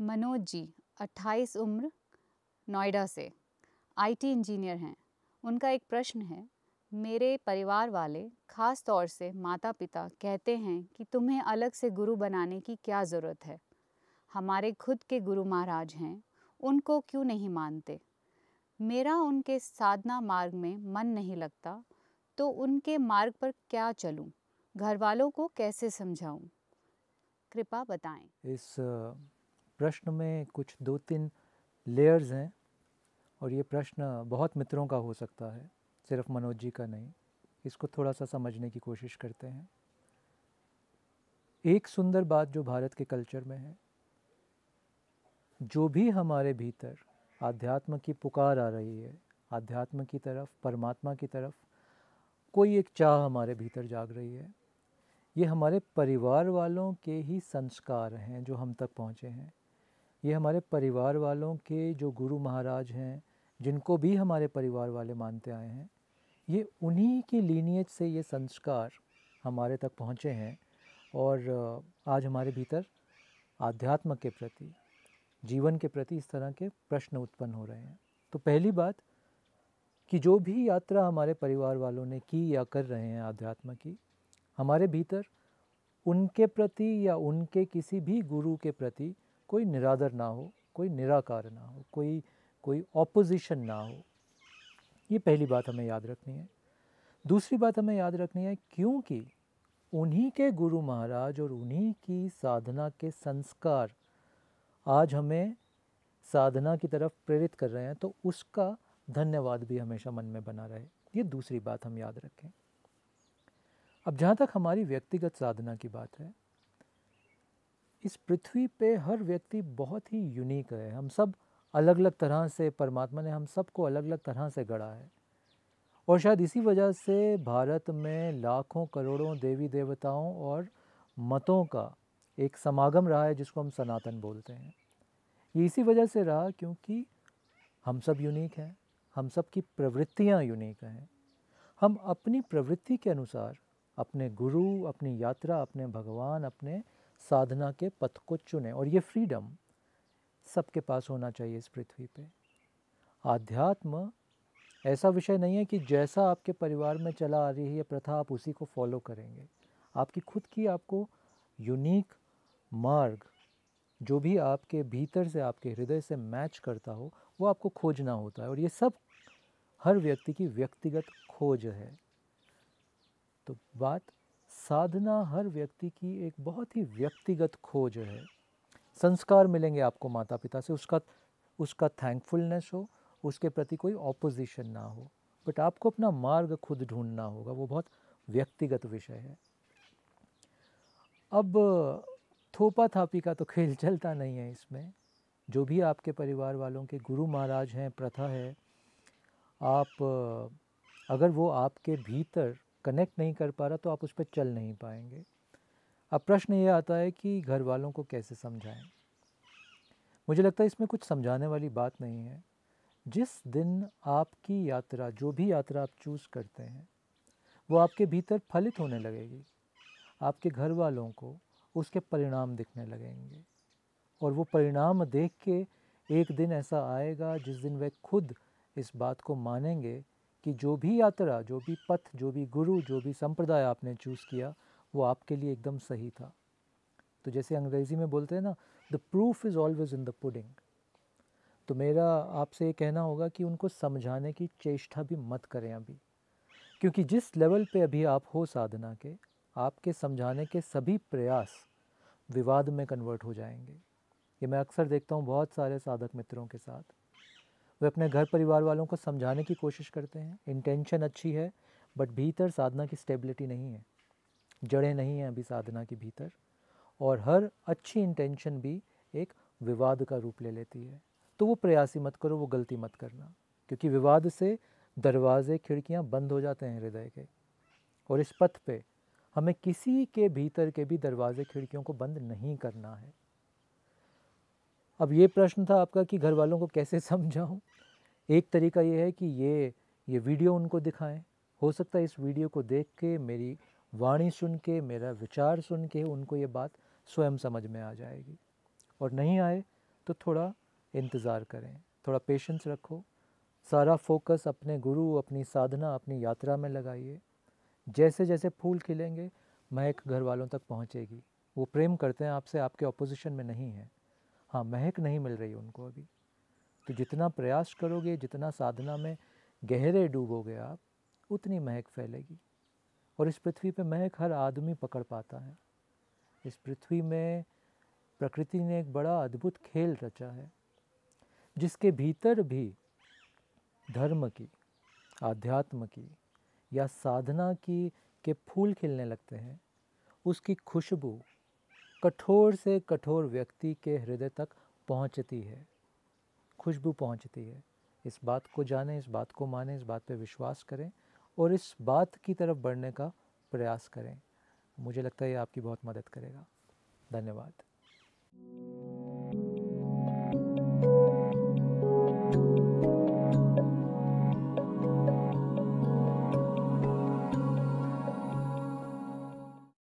मनोज जी 28 उम्र नोएडा से IT engineer हैं उनका एक प्रश्न है मेरे परिवार वाले ख़ास तौर से माता पिता कहते हैं कि तुम्हें अलग से गुरु बनाने की क्या ज़रूरत है हमारे खुद के गुरु महाराज हैं उनको क्यों नहीं मानते मेरा उनके साधना मार्ग में मन नहीं लगता तो उनके मार्ग पर क्या चलूं? घर वालों को कैसे समझाऊं? कृपा बताएं। इस प्रश्न में कुछ दो तीन लेयर्स हैं और ये प्रश्न बहुत मित्रों का हो सकता है सिर्फ मनोज जी का नहीं इसको थोड़ा सा समझने की कोशिश करते हैं एक सुंदर बात जो भारत के कल्चर में है जो भी हमारे भीतर आध्यात्म की पुकार आ रही है आध्यात्म की तरफ परमात्मा की तरफ कोई एक चाह हमारे भीतर जाग रही है ये हमारे परिवार वालों के ही संस्कार हैं जो हम तक पहुँचे हैं ये हमारे परिवार वालों के जो गुरु महाराज हैं जिनको भी हमारे परिवार वाले मानते आए हैं ये उन्हीं की लीनियज से ये संस्कार हमारे तक पहुँचे हैं और आज हमारे भीतर आध्यात्म के प्रति जीवन के प्रति इस तरह के प्रश्न उत्पन्न हो रहे हैं तो पहली बात कि जो भी यात्रा हमारे परिवार वालों ने की या कर रहे हैं आध्यात्म की हमारे भीतर उनके प्रति या उनके किसी भी गुरु के प्रति कोई निरादर ना हो कोई निराकार ना हो कोई कोई ऑपोजिशन ना हो ये पहली बात हमें याद रखनी है दूसरी बात हमें याद रखनी है क्योंकि उन्हीं के गुरु महाराज और उन्हीं की साधना के संस्कार आज हमें साधना की तरफ प्रेरित कर रहे हैं तो उसका धन्यवाद भी हमेशा मन में बना रहे ये दूसरी बात हम याद रखें अब जहाँ तक हमारी व्यक्तिगत साधना की बात है इस पृथ्वी पे हर व्यक्ति बहुत ही यूनिक है हम सब अलग अलग तरह से परमात्मा ने हम सबको अलग अलग तरह से गढ़ा है और शायद इसी वजह से भारत में लाखों करोड़ों देवी देवताओं और मतों का एक समागम रहा है जिसको हम सनातन बोलते हैं ये इसी वजह से रहा क्योंकि हम सब यूनिक हैं हम सब की प्रवृत्तियाँ यूनिक हैं हम अपनी प्रवृत्ति के अनुसार अपने गुरु अपनी यात्रा अपने भगवान अपने साधना के पथ को चुने और ये फ्रीडम सबके पास होना चाहिए इस पृथ्वी पे आध्यात्म ऐसा विषय नहीं है कि जैसा आपके परिवार में चला आ रही है यह प्रथा आप उसी को फॉलो करेंगे आपकी खुद की आपको यूनिक मार्ग जो भी आपके भीतर से आपके हृदय से मैच करता हो वो आपको खोजना होता है और ये सब हर व्यक्ति की व्यक्तिगत खोज है तो बात साधना हर व्यक्ति की एक बहुत ही व्यक्तिगत खोज है संस्कार मिलेंगे आपको माता पिता से उसका उसका थैंकफुलनेस हो उसके प्रति कोई ऑपोजिशन ना हो बट आपको अपना मार्ग खुद ढूंढना होगा वो बहुत व्यक्तिगत विषय है अब थोपा थापी का तो खेल चलता नहीं है इसमें जो भी आपके परिवार वालों के गुरु महाराज हैं प्रथा है आप अगर वो आपके भीतर कनेक्ट नहीं कर पा रहा तो आप उस पर चल नहीं पाएंगे अब प्रश्न ये आता है कि घर वालों को कैसे समझाएं मुझे लगता है इसमें कुछ समझाने वाली बात नहीं है जिस दिन आपकी यात्रा जो भी यात्रा आप चूज़ करते हैं वो आपके भीतर फलित होने लगेगी आपके घर वालों को उसके परिणाम दिखने लगेंगे और वो परिणाम देख के एक दिन ऐसा आएगा जिस दिन वे खुद इस बात को मानेंगे कि जो भी यात्रा जो भी पथ जो भी गुरु जो भी संप्रदाय आपने चूज़ किया वो आपके लिए एकदम सही था तो जैसे अंग्रेज़ी में बोलते हैं ना the proof is always in the pudding तो मेरा आपसे ये कहना होगा कि उनको समझाने की चेष्टा भी मत करें अभी क्योंकि जिस लेवल पे अभी आप हो साधना के आपके समझाने के सभी प्रयास विवाद में कन्वर्ट हो जाएंगे ये मैं अक्सर देखता हूँ बहुत सारे साधक मित्रों के साथ वे अपने घर परिवार वालों को समझाने की कोशिश करते हैं इंटेंशन अच्छी है बट भीतर साधना की स्टेबिलिटी नहीं है जड़ें नहीं हैं अभी साधना के भीतर और हर अच्छी इंटेंशन भी एक विवाद का रूप ले लेती है तो वो प्रयासी मत करो वो गलती मत करना क्योंकि विवाद से दरवाजे खिड़कियाँ बंद हो जाते हैं हृदय के और इस पथ पे हमें किसी के भीतर के भी दरवाजे खिड़कियों को बंद नहीं करना है अब ये प्रश्न था आपका कि घर वालों को कैसे समझाऊँ एक तरीका ये है कि ये ये वीडियो उनको दिखाएं हो सकता है इस वीडियो को देख के मेरी वाणी सुन के मेरा विचार सुन के उनको ये बात स्वयं समझ में आ जाएगी और नहीं आए तो थोड़ा इंतज़ार करें थोड़ा पेशेंस रखो सारा फोकस अपने गुरु अपनी साधना अपनी यात्रा में लगाइए जैसे जैसे फूल खिलेंगे महक घर वालों तक पहुँचेगी वो प्रेम करते हैं आपसे आपके अपोजिशन में नहीं है हाँ महक नहीं मिल रही उनको अभी तो जितना प्रयास करोगे जितना साधना में गहरे डूबोगे आप उतनी महक फैलेगी और इस पृथ्वी पे महक हर आदमी पकड़ पाता है इस पृथ्वी में प्रकृति ने एक बड़ा अद्भुत खेल रचा है जिसके भीतर भी धर्म की आध्यात्म की या साधना की के फूल खिलने लगते हैं उसकी खुशबू कठोर से कठोर व्यक्ति के हृदय तक पहुंचती है खुशबू पहुंचती है इस बात को जाने इस बात को माने इस बात पर विश्वास करें और इस बात की तरफ बढ़ने का प्रयास करें मुझे लगता है ये आपकी बहुत मदद करेगा धन्यवाद